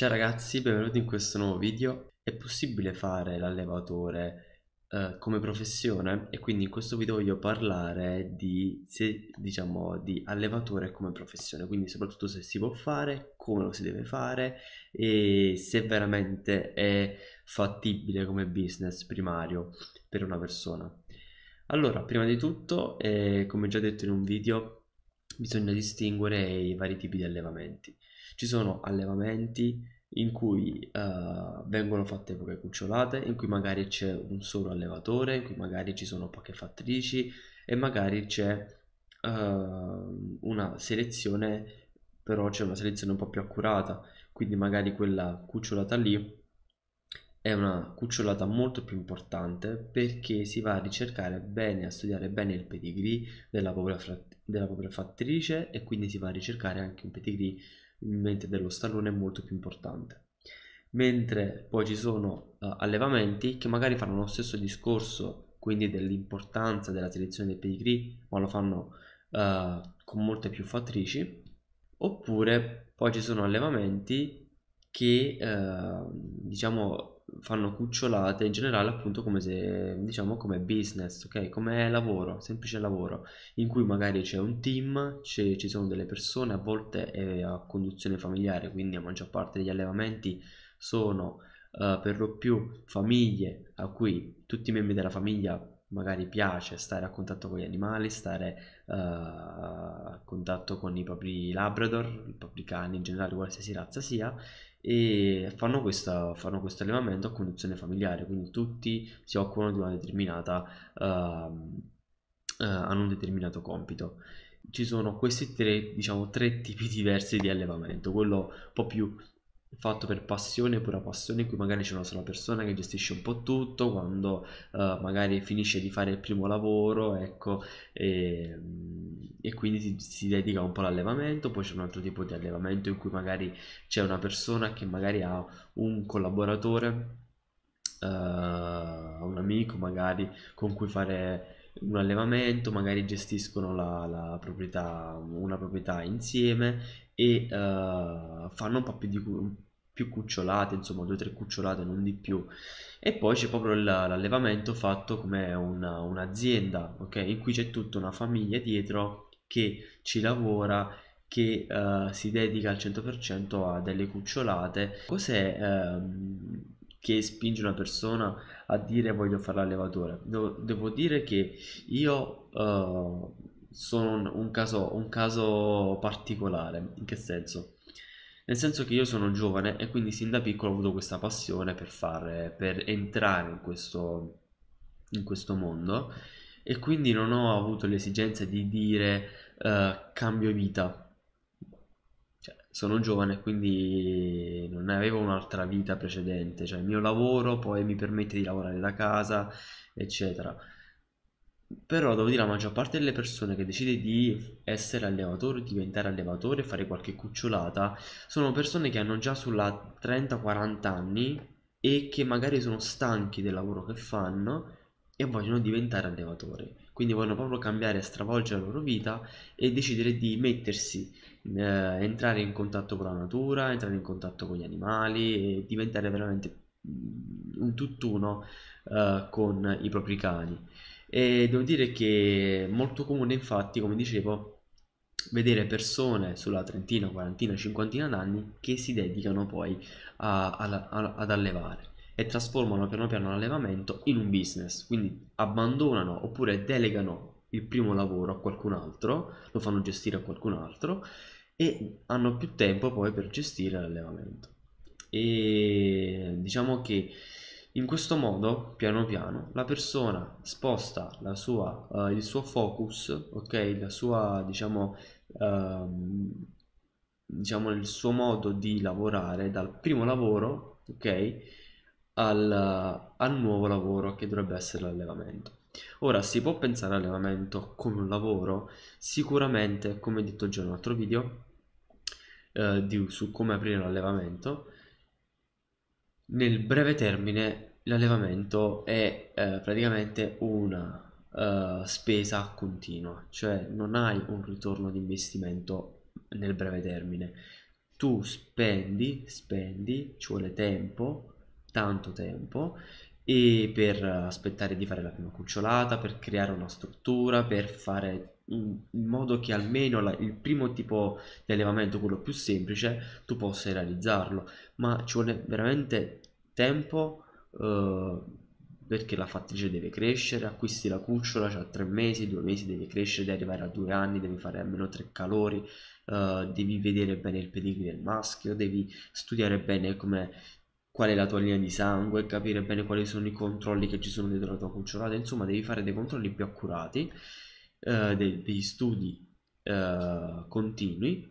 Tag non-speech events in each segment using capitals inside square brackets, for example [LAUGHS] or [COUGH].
Ciao ragazzi, benvenuti in questo nuovo video. È possibile fare l'allevatore eh, come professione? E quindi in questo video voglio parlare di, se, diciamo, di allevatore come professione, quindi soprattutto se si può fare, come lo si deve fare e se veramente è fattibile come business primario per una persona. Allora, prima di tutto, eh, come già detto in un video, bisogna distinguere i vari tipi di allevamenti. Ci sono allevamenti in cui uh, vengono fatte poche cucciolate, in cui magari c'è un solo allevatore, in cui magari ci sono poche fattrici e magari c'è uh, una selezione, però c'è una selezione un po' più accurata, quindi magari quella cucciolata lì è una cucciolata molto più importante perché si va a ricercare bene, a studiare bene il pedigree della propria, della propria fattrice e quindi si va a ricercare anche un pedigree mentre dello stallone è molto più importante. Mentre poi ci sono uh, allevamenti che magari fanno lo stesso discorso, quindi dell'importanza della selezione dei pedigree, ma lo fanno uh, con molte più fattrici, oppure poi ci sono allevamenti che uh, diciamo fanno cucciolate in generale appunto come se diciamo come business ok come lavoro semplice lavoro in cui magari c'è un team c'è, ci sono delle persone a volte è a conduzione familiare quindi la maggior parte degli allevamenti sono uh, per lo più famiglie a cui tutti i membri della famiglia magari piace stare a contatto con gli animali stare uh, a contatto con i propri labrador i propri cani in generale qualsiasi razza sia e fanno, questa, fanno questo allevamento a conduzione familiare, quindi tutti si occupano di una determinata, uh, uh, hanno un determinato compito. Ci sono questi tre, diciamo, tre tipi [LAUGHS] diversi di allevamento, quello un po' più fatto per passione, pura passione, in cui magari c'è una sola persona che gestisce un po' tutto, quando eh, magari finisce di fare il primo lavoro, ecco, e, ehm, e quindi si, si, dedica un po' all'allevamento, poi c'è un altro tipo di allevamento in cui magari c'è una persona che magari ha un collaboratore, eh, un amico magari con cui fare un allevamento, magari gestiscono la, la proprietà, una proprietà insieme e uh, fanno un po' più di più cucciolate, insomma due o tre cucciolate, non di più. E poi c'è proprio l'allevamento fatto come un'azienda, ok? In cui c'è tutta una famiglia dietro che ci lavora, che uh, si dedica al 100% a delle cucciolate. Cos'è ehm, che spinge una persona a dire voglio fare l'allevatore? Devo, devo dire che io... Uh, sono un, un, caso, un caso particolare. In che senso? Nel senso che io sono giovane e quindi sin da piccolo ho avuto questa passione per fare, per entrare in questo, in questo mondo e quindi non ho avuto l'esigenza di dire uh, cambio vita. Cioè, sono giovane, quindi non avevo un'altra vita precedente, cioè il mio lavoro poi mi permette di lavorare da casa, eccetera. Però devo dire la maggior parte delle persone che decide di essere allevatore, diventare allevatore, fare qualche cucciolata, sono persone che hanno già sulla 30-40 anni e che magari sono stanchi del lavoro che fanno e vogliono diventare allevatori. Quindi vogliono proprio cambiare, stravolgere la loro vita e decidere di mettersi, eh, entrare in contatto con la natura, entrare in contatto con gli animali e diventare veramente mm, un tutt'uno eh, con i propri cani. E devo dire che è molto comune, infatti, come dicevo, vedere persone sulla trentina, quarantina, cinquantina d'anni che si dedicano poi a, a, a, ad allevare e trasformano piano piano l'allevamento in un business, quindi abbandonano oppure delegano il primo lavoro a qualcun altro, lo fanno gestire a qualcun altro e hanno più tempo poi per gestire l'allevamento. E diciamo che in questo modo, piano piano, la persona sposta la sua, uh, il suo focus, ok, la sua, diciamo, uh, diciamo, il suo modo di lavorare dal primo lavoro, ok, al, al nuovo lavoro che dovrebbe essere l'allevamento. Ora si può pensare all'allevamento come un lavoro? Sicuramente, come detto già in un altro video eh, di, su come aprire l'allevamento, nel breve termine l'allevamento è eh, praticamente una uh, spesa continua, cioè non hai un ritorno di investimento nel breve termine. Tu spendi, spendi, ci vuole tempo, tanto tempo, e per aspettare di fare la prima cucciolata, per creare una struttura, per fare in modo che almeno la, il primo tipo di allevamento, quello più semplice, tu possa realizzarlo, ma ci vuole veramente tempo eh, perché la fattrice deve crescere, acquisti la cucciola, c'ha cioè tre mesi, due mesi deve crescere, devi arrivare a due anni, devi fare almeno tre calori, eh, devi vedere bene il pedigree del maschio, devi studiare bene come qual è la tua linea di sangue, capire bene quali sono i controlli che ci sono dietro la tua cucciolata, insomma devi fare dei controlli più accurati, eh, dei, degli studi eh, continui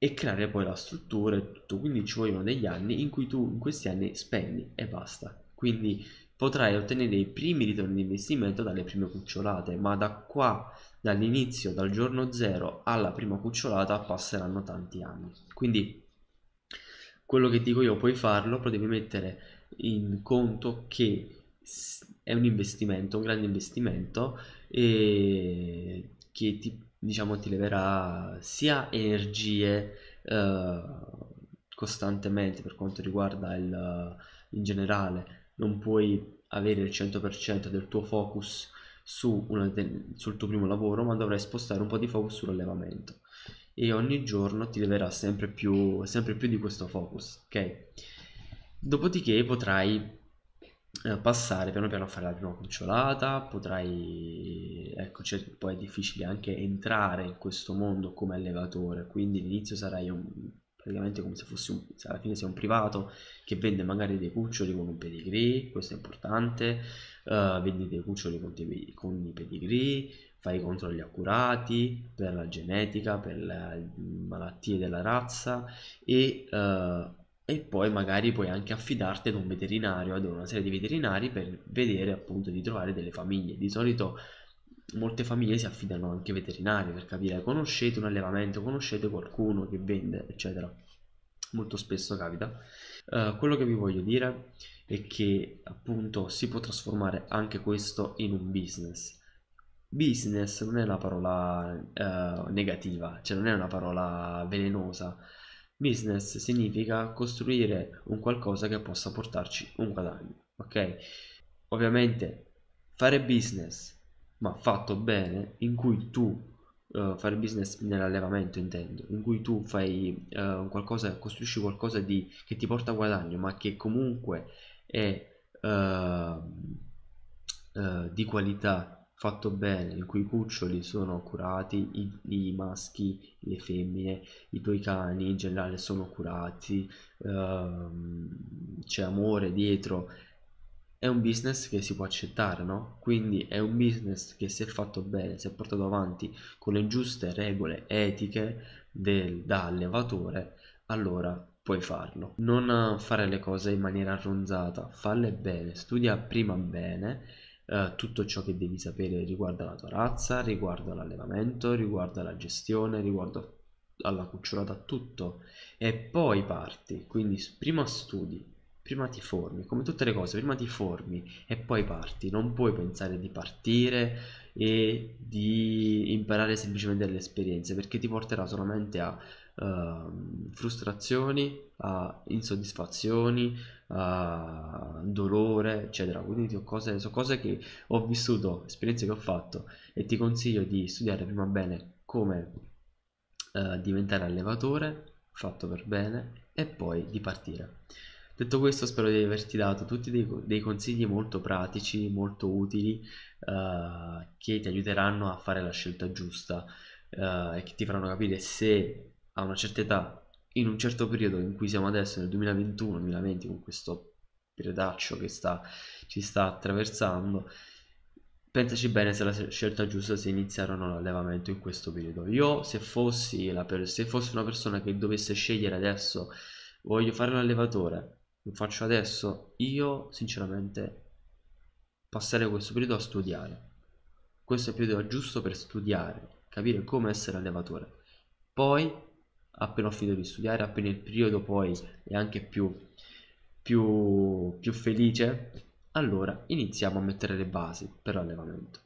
e creare poi la struttura e tutto quindi ci vogliono degli anni in cui tu in questi anni spendi e basta quindi potrai ottenere i primi ritorni di investimento dalle prime cucciolate ma da qua dall'inizio dal giorno zero alla prima cucciolata passeranno tanti anni quindi quello che dico io puoi farlo però devi mettere in conto che è un investimento un grande investimento e che ti diciamo ti leverà sia energie eh, costantemente per quanto riguarda il, in generale non puoi avere il 100% del tuo focus su una, sul tuo primo lavoro ma dovrai spostare un po' di focus sull'allevamento e ogni giorno ti leverà sempre più, sempre più di questo focus ok dopodiché potrai eh, passare piano piano a fare la prima cucciolata, potrai, ecco, cioè, poi è difficile anche entrare in questo mondo come allevatore, quindi all'inizio sarai un, praticamente come se fossi un, alla fine sei un privato che vende magari dei cuccioli con un pedigree, questo è importante, uh, vendi dei cuccioli con, te, con i pedigree, fai i controlli accurati per la genetica, per le mm, malattie della razza e... Uh, e poi magari puoi anche affidarti ad un veterinario, ad una serie di veterinari per vedere appunto di trovare delle famiglie. Di solito molte famiglie si affidano anche ai veterinari per capire conoscete un allevamento, conoscete qualcuno che vende, eccetera. Molto spesso capita. Uh, quello che vi voglio dire è che appunto si può trasformare anche questo in un business. Business non è una parola uh, negativa, cioè non è una parola velenosa Business significa costruire un qualcosa che possa portarci un guadagno, ok? Ovviamente fare business, ma fatto bene, in cui tu uh, fare business nell'allevamento intendo, in cui tu fai uh, qualcosa, costruisci qualcosa di, che ti porta guadagno, ma che comunque è uh, di qualità fatto bene, i cui cuccioli sono curati, i, i maschi, le femmine, i tuoi cani in generale sono curati, ehm, c'è amore dietro. È un business che si può accettare, no? Quindi è un business che se fatto bene, se portato avanti con le giuste regole etiche del, da allevatore, allora puoi farlo. Non fare le cose in maniera ronzata, falle bene, studia prima bene eh, tutto ciò che devi sapere riguardo alla tua razza, riguardo all'allevamento, riguardo alla gestione, riguardo alla cucciolata, tutto. E poi parti, quindi prima studi, prima ti formi, come tutte le cose, prima ti formi e poi parti. Non puoi pensare di partire e di imparare semplicemente delle esperienze perché ti porterà solamente a Ehm, frustrazioni, a insoddisfazioni, a dolore, eccetera. Quindi sono cose, sono cose che ho vissuto, esperienze che ho fatto e ti consiglio di studiare prima bene come uh, diventare allevatore, fatto per bene, e poi di partire. Detto questo, spero di averti dato tutti dei, dei consigli molto pratici, molto utili, uh, che ti aiuteranno a fare la scelta giusta uh, e che ti faranno capire se a una certa età, in un certo periodo in cui siamo adesso, nel 2021-2020, con questo periodaccio che sta, ci sta attraversando, pensaci bene se la scelta giusta se iniziare o no l'allevamento in questo periodo. Io se fossi, per- se fossi una persona che dovesse scegliere adesso, voglio fare l'allevatore, lo faccio adesso, io sinceramente passare questo periodo a studiare. Questo periodo è giusto per studiare, capire come essere allevatore. Poi appena ho finito di studiare, appena il periodo poi è anche più, più, più felice, allora iniziamo a mettere le basi per l'allevamento.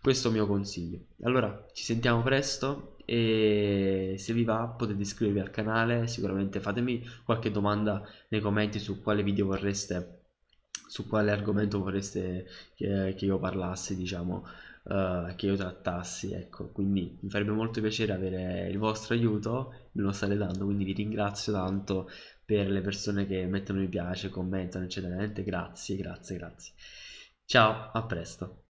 Questo è il mio consiglio. Allora, ci sentiamo presto e se vi va potete iscrivervi al canale, sicuramente fatemi qualche domanda nei commenti su quale video vorreste su quale argomento vorreste che, che io parlasse, diciamo, eh, che io trattassi, ecco, quindi mi farebbe molto piacere avere il vostro aiuto, me lo state dando, quindi vi ringrazio tanto per le persone che mettono mi piace, commentano, eccetera, grazie, grazie, grazie. Ciao, a presto.